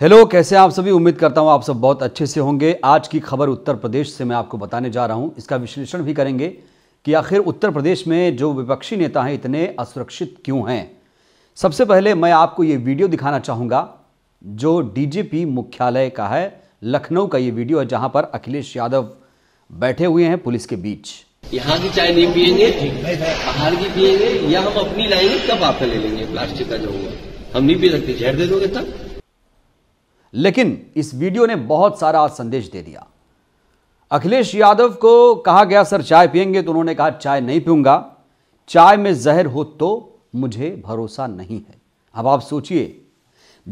hello कैसे आप सभी उम्मीद करता हूं आप सब बहुत अच्छे से होंगे आज की खबर उत्तर प्रदेश से मैं आपको बताने जा रहा हूं इसका विश्लेषण भी करेंगे कि आखिर उत्तर प्रदेश में जो विपक्षी नेता हैं इतने असुरक्षित क्यों हैं सबसे पहले मैं आपको ये वीडियो दिखाना चाहूंगा जो डीजीपी मुख्यालय का है लखनऊ का ये वीडियो है जहाँ पर अखिलेश यादव बैठे हुए हैं पुलिस के बीच यहाँ की चाय नहीं पियेंगे बाहर की पियेंगे या हम अपनी लाएंगे तब आपका ले लेंगे प्लास्टिक का जो हम नहीं पी सकते जहर दे दोगे तब लेकिन इस वीडियो ने बहुत सारा संदेश दे दिया अखिलेश यादव को कहा गया सर चाय पियेंगे तो उन्होंने कहा चाय नहीं पीऊंगा चाय में जहर हो तो मुझे भरोसा नहीं है अब आप सोचिए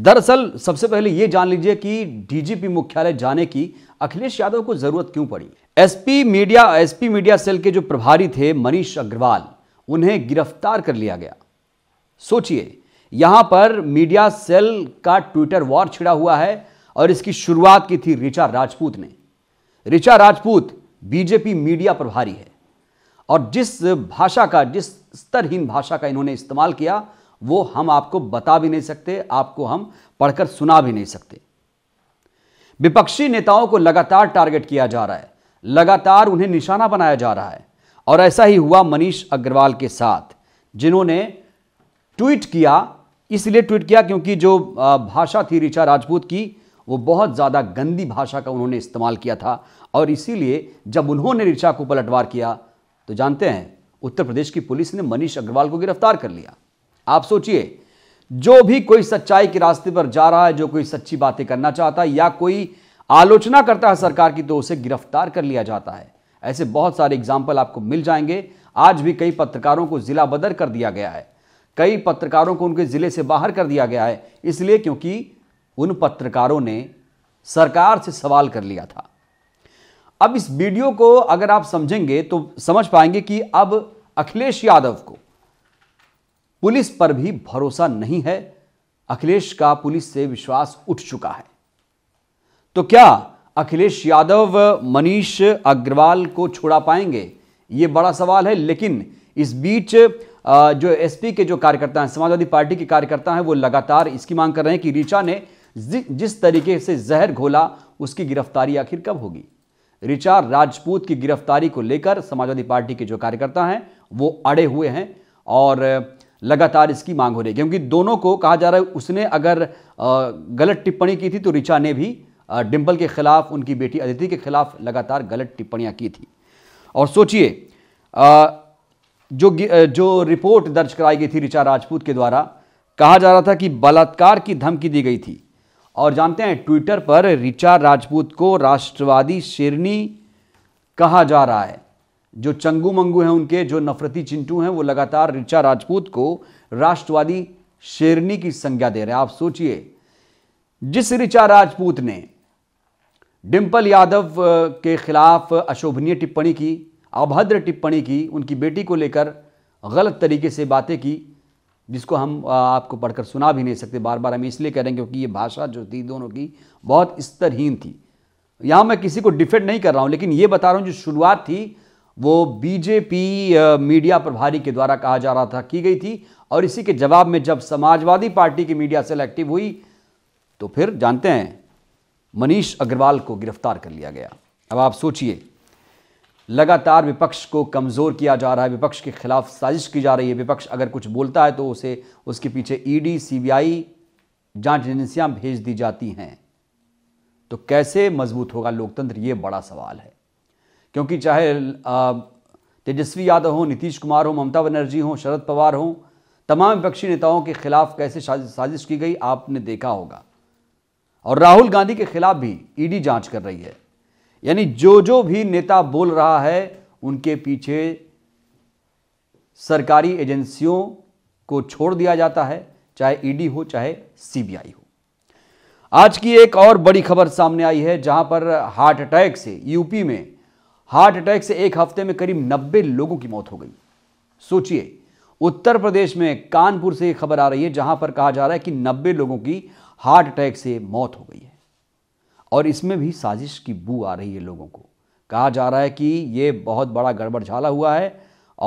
दरअसल सबसे पहले यह जान लीजिए कि डीजीपी मुख्यालय जाने की अखिलेश यादव को जरूरत क्यों पड़ी SP media SP media cell के जो प्रभारी थे मनीष अग्रवाल उन्हें गिरफ्तार कर लिया गया सोचिए यहां पर मीडिया सेल का ट्विटर वॉर छिड़ा हुआ है और इसकी शुरुआत की थी ऋचा राजपूत ने ऋचा राजपूत बीजेपी मीडिया प्रभारी है और जिस भाषा का जिस स्तरहीन भाषा का इन्होंने इस्तेमाल किया वो हम आपको बता भी नहीं सकते आपको हम पढ़कर सुना भी नहीं सकते विपक्षी नेताओं को लगातार टारगेट किया जा रहा है लगातार उन्हें निशाना बनाया जा रहा है और ऐसा ही हुआ मनीष अग्रवाल के साथ जिन्होंने ट्वीट किया इसलिए ट्वीट किया क्योंकि जो भाषा थी ऋचा राजपूत की वो बहुत ज़्यादा गंदी भाषा का उन्होंने इस्तेमाल किया था और इसीलिए जब उन्होंने ऋचा को पलटवार किया तो जानते हैं उत्तर प्रदेश की पुलिस ने मनीष अग्रवाल को गिरफ्तार कर लिया आप सोचिए जो भी कोई सच्चाई के रास्ते पर जा रहा है जो कोई सच्ची बातें करना चाहता है या कोई आलोचना करता है सरकार की तो उसे गिरफ्तार कर लिया जाता है ऐसे बहुत सारे एग्जाम्पल आपको मिल जाएंगे आज भी कई पत्रकारों को जिला बदर कर दिया गया है कई पत्रकारों को उनके ज़िले से बाहर कर दिया गया है इसलिए क्योंकि उन पत्रकारों ने सरकार से सवाल कर लिया था अब इस वीडियो को अगर आप समझेंगे तो समझ पाएंगे कि अब अखिलेश यादव को पुलिस पर भी भरोसा नहीं है अखिलेश का पुलिस से विश्वास उठ चुका है तो क्या अखिलेश यादव मनीष अग्रवाल को छोड़ा पाएंगे यह बड़ा सवाल है लेकिन इस बीच जो एसपी के जो कार्यकर्ता हैं समाजवादी पार्टी के कार्यकर्ता हैं वो लगातार इसकी मांग कर रहे हैं कि ऋचा ने जिस तरीके से जहर घोला उसकी गिरफ्तारी आखिर कब होगी ऋचा राजपूत की गिरफ्तारी को लेकर समाजवादी पार्टी के जो कार्यकर्ता हैं वो अड़े हुए हैं और लगातार इसकी मांग हो रही है क्योंकि दोनों को कहा जा रहा है उसने अगर गलत टिप्पणी की थी तो ऋचा ने भी डिम्पल के खिलाफ उनकी बेटी अदिति के खिलाफ लगातार गलत टिप्पणियां की थी और सोचिए जो जो रिपोर्ट दर्ज कराई गई थी ऋचा राजपूत के द्वारा कहा जा रहा था कि बलात्कार की धमकी दी गई थी और जानते हैं ट्विटर पर ऋचा राजपूत को राष्ट्रवादी शेरनी कहा जा रहा है जो चंगू मंगू हैं उनके जो नफरती चिंटू हैं वो लगातार ऋचा राजपूत को राष्ट्रवादी शेरनी की संज्ञा दे रहे हैं आप सोचिए जिस ऋचा राजपूत ने डिम्पल यादव के खिलाफ अशोभनीय टिप्पणी की अभद्र टिप्पणी की उनकी बेटी को लेकर गलत तरीके से बातें की जिसको हम आपको पढ़कर सुना भी नहीं सकते बार बार हम इसलिए कह रहे हैं क्योंकि ये भाषा जो थी दोनों की बहुत स्तरहीन थी यहाँ मैं किसी को डिफेंड नहीं कर रहा हूँ लेकिन ये बता रहा हूँ जो शुरुआत थी वो बीजेपी मीडिया प्रभारी के द्वारा कहा जा रहा था की गई थी और इसी के जवाब में जब समाजवादी पार्टी की मीडिया सेल एक्टिव हुई तो फिर जानते हैं मनीष अग्रवाल को गिरफ्तार कर लिया गया अब आप सोचिए लगातार विपक्ष को कमज़ोर किया जा रहा है विपक्ष के खिलाफ साजिश की जा रही है विपक्ष अगर कुछ बोलता है तो उसे उसके पीछे ईडी सीबीआई जांच एजेंसियां भेज दी जाती हैं तो कैसे मजबूत होगा लोकतंत्र ये बड़ा सवाल है क्योंकि चाहे तेजस्वी यादव हो नीतीश कुमार हो ममता बनर्जी हो शरद पवार हों तमाम विपक्षी नेताओं के खिलाफ कैसे साजिश की गई आपने देखा होगा और राहुल गांधी के खिलाफ भी ईडी जांच कर रही है यानी जो जो भी नेता बोल रहा है उनके पीछे सरकारी एजेंसियों को छोड़ दिया जाता है चाहे ईडी e हो चाहे सीबीआई हो आज की एक और बड़ी खबर सामने आई है जहां पर हार्ट अटैक से यूपी में हार्ट अटैक से एक हफ्ते में करीब 90 लोगों की मौत हो गई सोचिए उत्तर प्रदेश में कानपुर से खबर आ रही है जहां पर कहा जा रहा है कि 90 लोगों की हार्ट अटैक से मौत हो गई है और इसमें भी साजिश की बू आ रही है लोगों को कहा जा रहा है कि ये बहुत बड़ा गड़बड़झाला हुआ है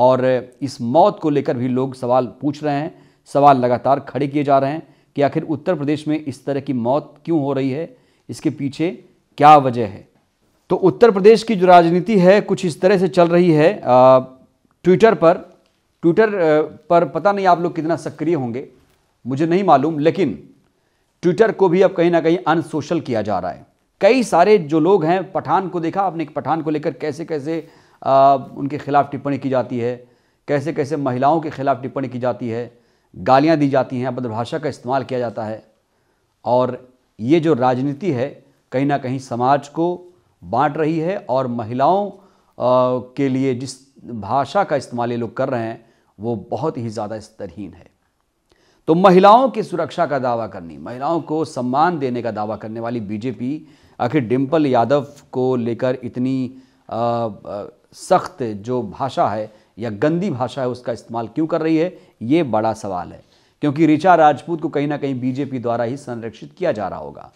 और इस मौत को लेकर भी लोग सवाल पूछ रहे हैं सवाल लगातार खड़े किए जा रहे हैं कि आखिर उत्तर प्रदेश में इस तरह की मौत क्यों हो रही है इसके पीछे क्या वजह है तो उत्तर प्रदेश की जो राजनीति है कुछ इस तरह से चल रही है ट्विटर पर ट्विटर पर पता नहीं आप लोग कितना सक्रिय होंगे मुझे नहीं मालूम लेकिन ट्विटर को भी अब कहीं ना कहीं अनसोशल किया जा रहा है कई सारे जो लोग हैं पठान को देखा आपने पठान को लेकर कैसे कैसे आ, उनके खिलाफ टिप्पणी की जाती है कैसे कैसे महिलाओं के खिलाफ टिप्पणी की जाती है गालियाँ दी जाती हैं अभद्र भाषा का इस्तेमाल किया जाता है और ये जो राजनीति है कहीं ना कहीं समाज को बांट रही है और महिलाओं के लिए जिस भाषा का इस्तेमाल ये लोग कर रहे हैं वो बहुत ही ज़्यादा स्तरहीन है तो महिलाओं की सुरक्षा का दावा करनी महिलाओं को सम्मान देने का दावा करने वाली बीजेपी आखिर डिम्पल यादव को लेकर इतनी सख्त जो भाषा है या गंदी भाषा है उसका इस्तेमाल क्यों कर रही है ये बड़ा सवाल है क्योंकि ऋचा राजपूत को कहीं ना कहीं बीजेपी द्वारा ही संरक्षित किया जा रहा होगा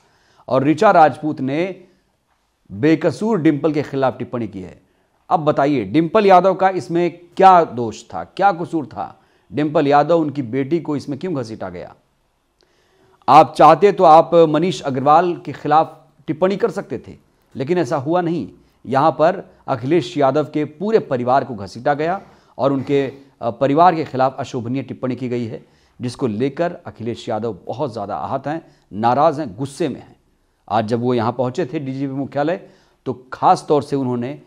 और ऋचा राजपूत ने बेकसूर डिम्पल के खिलाफ टिप्पणी की है अब बताइए डिम्पल यादव का इसमें क्या दोष था क्या कसूर था डिम्पल यादव उनकी बेटी को इसमें क्यों घसीटा गया आप चाहते तो आप मनीष अग्रवाल के खिलाफ टिप्पणी कर सकते थे लेकिन ऐसा हुआ नहीं यहाँ पर अखिलेश यादव के पूरे परिवार को घसीटा गया और उनके परिवार के खिलाफ अशोभनीय टिप्पणी की गई है जिसको लेकर अखिलेश यादव बहुत ज़्यादा आहत हैं नाराज़ हैं गुस्से में हैं आज जब वो यहाँ पहुँचे थे डीजीपी मुख्यालय तो खास तौर से उन्होंने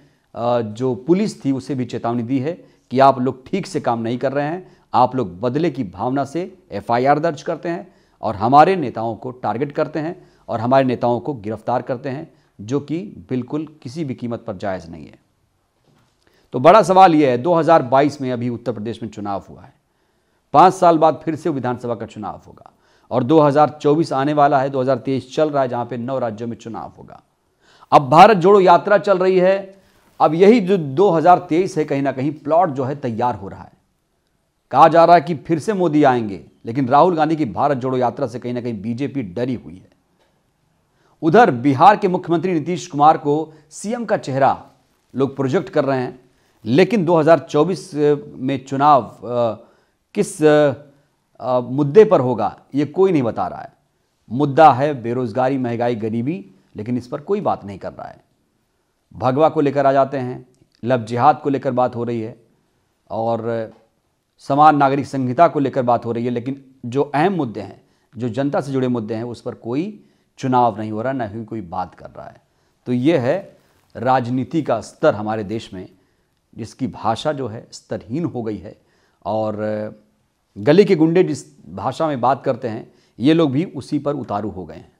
जो पुलिस थी उसे भी चेतावनी दी है कि आप लोग ठीक से काम नहीं कर रहे हैं आप लोग बदले की भावना से एफआईआर दर्ज करते हैं और हमारे नेताओं को टारगेट करते हैं और हमारे नेताओं को गिरफ्तार करते हैं जो कि बिल्कुल किसी भी कीमत पर जायज़ नहीं है तो बड़ा सवाल यह है 2022 में अभी उत्तर प्रदेश में चुनाव हुआ है पाँच साल बाद फिर से विधानसभा का चुनाव होगा और 2024 आने वाला है 2023 चल रहा है जहां पे नौ राज्यों में चुनाव होगा अब भारत जोड़ो यात्रा चल रही है अब यही जो 2023 है कहीं ना कहीं प्लॉट जो है तैयार हो रहा है कहा जा रहा है कि फिर से मोदी आएंगे लेकिन राहुल गांधी की भारत जोड़ो यात्रा से कहीं ना कहीं बीजेपी डरी हुई है उधर बिहार के मुख्यमंत्री नीतीश कुमार को सीएम का चेहरा लोग प्रोजेक्ट कर रहे हैं लेकिन 2024 में चुनाव किस मुद्दे पर होगा ये कोई नहीं बता रहा है मुद्दा है बेरोजगारी महंगाई गरीबी लेकिन इस पर कोई बात नहीं कर रहा है भगवा को लेकर आ जाते हैं लव जिहाद को लेकर बात हो रही है और समान नागरिक संहिता को लेकर बात हो रही है लेकिन जो अहम मुद्दे हैं जो जनता से जुड़े मुद्दे हैं उस पर कोई चुनाव नहीं हो रहा ना ही कोई बात कर रहा है तो ये है राजनीति का स्तर हमारे देश में जिसकी भाषा जो है स्तरहीन हो गई है और गली के गुंडे जिस भाषा में बात करते हैं ये लोग भी उसी पर उतारू हो गए हैं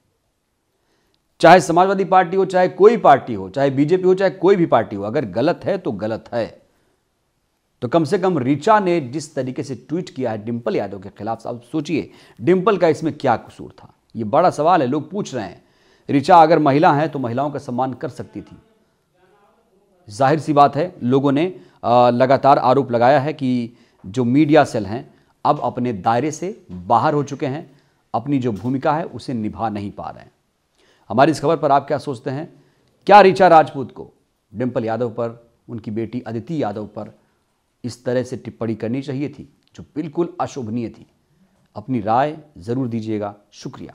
चाहे समाजवादी पार्टी हो चाहे कोई पार्टी हो चाहे बीजेपी हो चाहे कोई भी पार्टी हो अगर गलत है तो गलत है तो कम से कम ऋचा ने जिस तरीके से ट्वीट किया है डिम्पल यादव के खिलाफ आप सोचिए डिम्पल का इसमें क्या कसूर था ये बड़ा सवाल है लोग पूछ रहे हैं ऋचा अगर महिला है तो महिलाओं का सम्मान कर सकती थी जाहिर सी बात है लोगों ने लगातार आरोप लगाया है कि जो मीडिया सेल हैं अब अपने दायरे से बाहर हो चुके हैं अपनी जो भूमिका है उसे निभा नहीं पा रहे हैं हमारी इस खबर पर आप क्या सोचते हैं क्या ऋचा राजपूत को डिम्पल यादव पर उनकी बेटी अदिति यादव पर इस तरह से टिप्पणी करनी चाहिए थी जो बिल्कुल अशोभनीय थी अपनी राय ज़रूर दीजिएगा शुक्रिया